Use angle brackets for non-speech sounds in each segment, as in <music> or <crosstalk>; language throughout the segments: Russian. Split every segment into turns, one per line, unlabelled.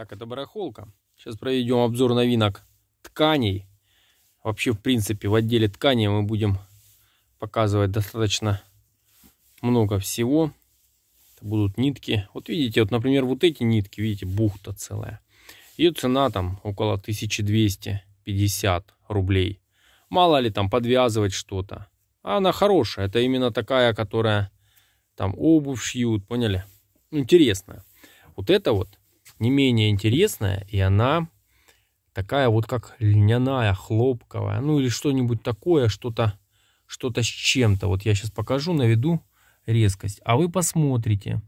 Так, это барахолка. Сейчас проведем обзор новинок тканей. Вообще, в принципе, в отделе ткани мы будем показывать достаточно много всего. Это будут нитки. Вот видите, вот, например, вот эти нитки, видите, бухта целая. Ее цена там около 1250 рублей. Мало ли там подвязывать что-то. А она хорошая. Это именно такая, которая там обувь шьют, поняли? Интересная. Вот это вот не менее интересная, и она такая вот как льняная, хлопковая, ну или что-нибудь такое, что-то что с чем-то. Вот я сейчас покажу, наведу резкость, а вы посмотрите.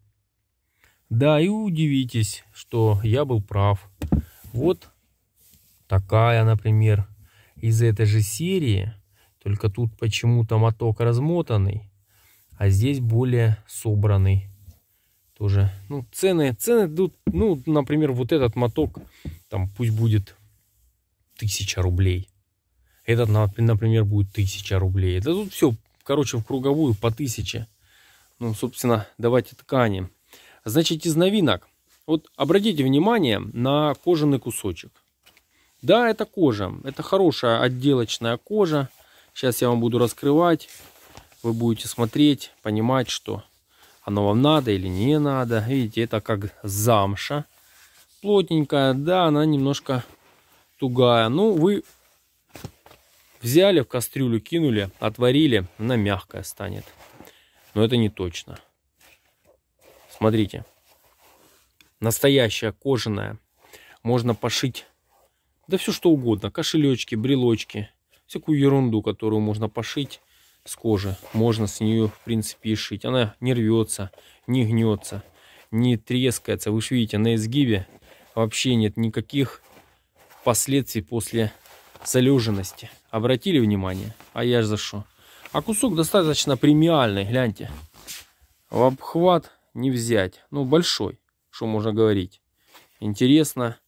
Да, и удивитесь, что я был прав. Вот такая, например, из этой же серии, только тут почему-то моток размотанный, а здесь более собранный тоже. Ну, цены, цены идут, ну, например, вот этот моток, там, пусть будет тысяча рублей. Этот, например, будет тысяча рублей. Да тут все, короче, в круговую по тысяче. Ну, собственно, давайте ткани. Значит, из новинок. Вот обратите внимание на кожаный кусочек. Да, это кожа. Это хорошая отделочная кожа. Сейчас я вам буду раскрывать. Вы будете смотреть, понимать, что оно вам надо или не надо. Видите, это как замша. Плотненькая, да, она немножко тугая. Ну, вы взяли в кастрюлю, кинули, отварили, она мягкая станет. Но это не точно. Смотрите. Настоящая, кожаная. Можно пошить, да все что угодно. Кошелечки, брелочки. Всякую ерунду, которую можно пошить с кожи. Можно с нее, в принципе, и шить. Она не рвется, не гнется, не трескается. Вы же видите, на изгибе вообще нет никаких последствий после залеженности. Обратили внимание? А я же за что? А кусок достаточно премиальный, гляньте. В обхват не взять. Ну, большой, что можно говорить. Интересно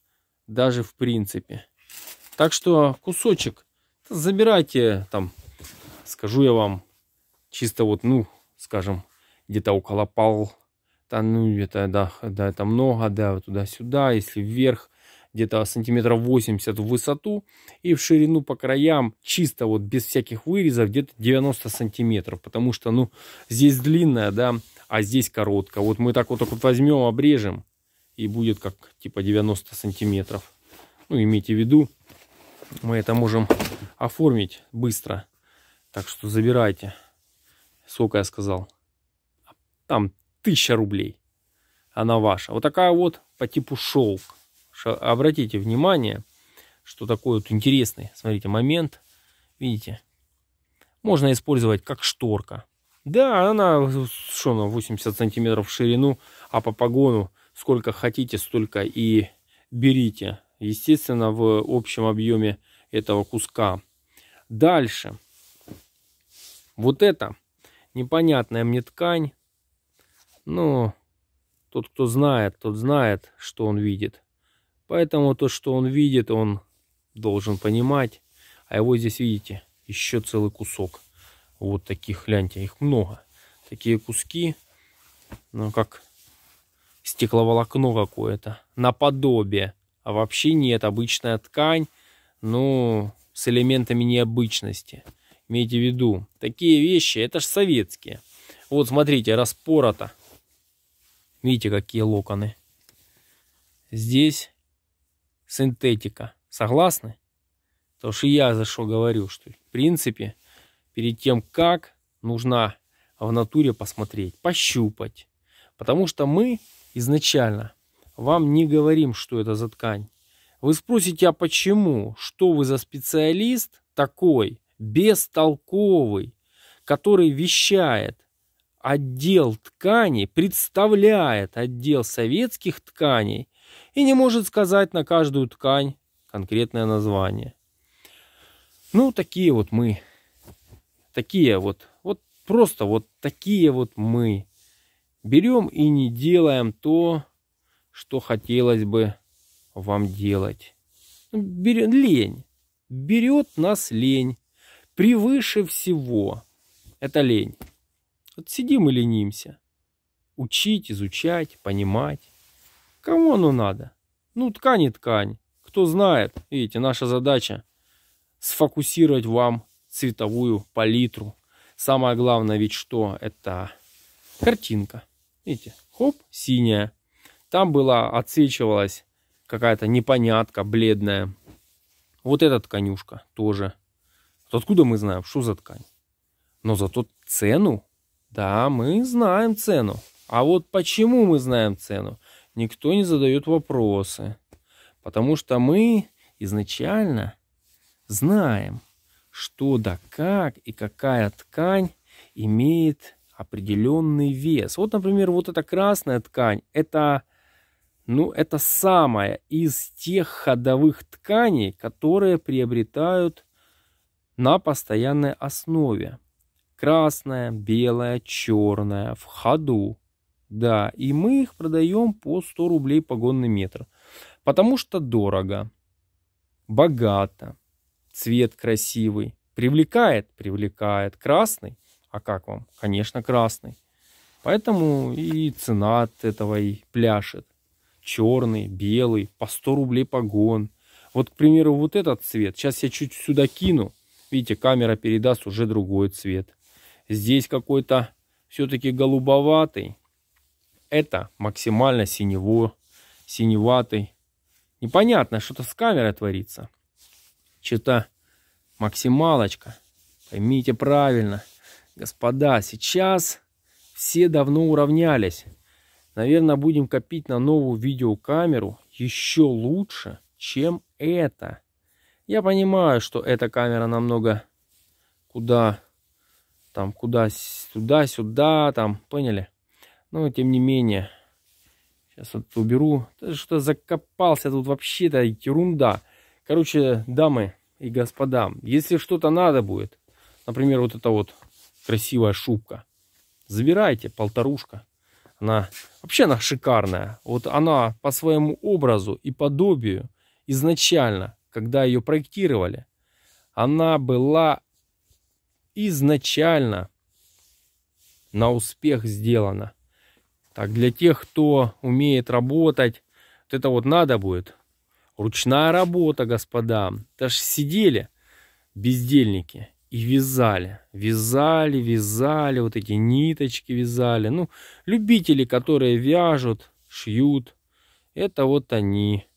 даже в принципе. Так что кусочек забирайте там скажу я вам, чисто вот, ну, скажем, где-то около пол, да, ну, это, да, да, это много, да, туда-сюда, если вверх, где-то сантиметров 80 в высоту и в ширину по краям, чисто вот без всяких вырезов, где-то 90 сантиметров, потому что, ну, здесь длинная, да, а здесь короткая. Вот мы так вот, так вот возьмем, обрежем, и будет как, типа, 90 сантиметров. Ну, имейте в виду, мы это можем оформить быстро. Так что забирайте. Сколько я сказал? Там тысяча рублей. Она ваша. Вот такая вот по типу шелк. Обратите внимание, что такой вот интересный, смотрите, момент. Видите? Можно использовать как шторка. Да, она, что она, 80 сантиметров в ширину, а по погону сколько хотите, столько и берите. Естественно, в общем объеме этого куска. Дальше. Вот это непонятная мне ткань. Но тот, кто знает, тот знает, что он видит. Поэтому то, что он видит, он должен понимать. А его здесь, видите, еще целый кусок. Вот таких, гляньте, их много. Такие куски, ну как стекловолокно какое-то, наподобие. А вообще нет, обычная ткань, но ну, с элементами необычности имейте в виду. Такие вещи, это ж советские. Вот смотрите, распорото. Видите, какие локоны. Здесь синтетика. Согласны? Потому что я за что говорю, что в принципе перед тем, как нужно в натуре посмотреть, пощупать. Потому что мы изначально вам не говорим, что это за ткань. Вы спросите, а почему? Что вы за специалист такой? бестолковый, который вещает отдел тканей, представляет отдел советских тканей и не может сказать на каждую ткань конкретное название. Ну, такие вот мы. Такие вот. Вот просто вот такие вот мы. Берем и не делаем то, что хотелось бы вам делать. Берет лень. Берет нас лень превыше всего. Это лень. Вот сидим и ленимся. Учить, изучать, понимать. Кому оно надо? Ну, ткань и ткань. Кто знает, видите, наша задача сфокусировать вам цветовую палитру. Самое главное ведь что? Это картинка. Видите, хоп, синяя. Там была, отсвечивалась какая-то непонятка, бледная. Вот эта конюшка тоже то откуда мы знаем, что за ткань? Но зато цену, да, мы знаем цену. А вот почему мы знаем цену, никто не задает вопросы. Потому что мы изначально знаем, что да как и какая ткань имеет определенный вес. Вот, например, вот эта красная ткань, это, ну, это самая из тех ходовых тканей, которые приобретают на постоянной основе. Красная, белая, черная, в ходу. Да, и мы их продаем по 100 рублей погонный метр. Потому что дорого, богато, цвет красивый. Привлекает? Привлекает. Красный? А как вам? Конечно, красный. Поэтому и цена от этого и пляшет. Черный, белый, по 100 рублей погон. Вот, к примеру, вот этот цвет. Сейчас я чуть сюда кину видите, камера передаст уже другой цвет. Здесь какой-то все-таки голубоватый. Это максимально синево, синеватый. Непонятно, что-то с камерой творится. Что-то максималочка. Поймите правильно. Господа, сейчас все давно уравнялись. Наверное, будем копить на новую видеокамеру еще лучше, чем это. Я понимаю, что эта камера намного куда, там, куда, сюда, сюда, там, поняли? Но, тем не менее, сейчас вот уберу. Что закопался тут вообще-то ерунда. Короче, дамы и господа, если что-то надо будет, например, вот эта вот красивая шубка, забирайте, полторушка. Она вообще она шикарная. Вот она по своему образу и подобию изначально когда ее проектировали. Она была изначально на успех сделана. Так, для тех, кто умеет работать, вот это вот надо будет. Ручная работа, господа. Даже сидели бездельники и вязали. Вязали, вязали, вот эти ниточки вязали. Ну, любители, которые вяжут, шьют, это вот они.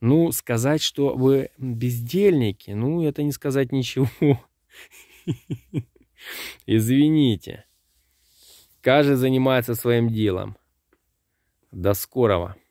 Ну, сказать, что вы бездельники, ну, это не сказать ничего. <laughs> Извините. Каждый занимается своим делом. До скорого.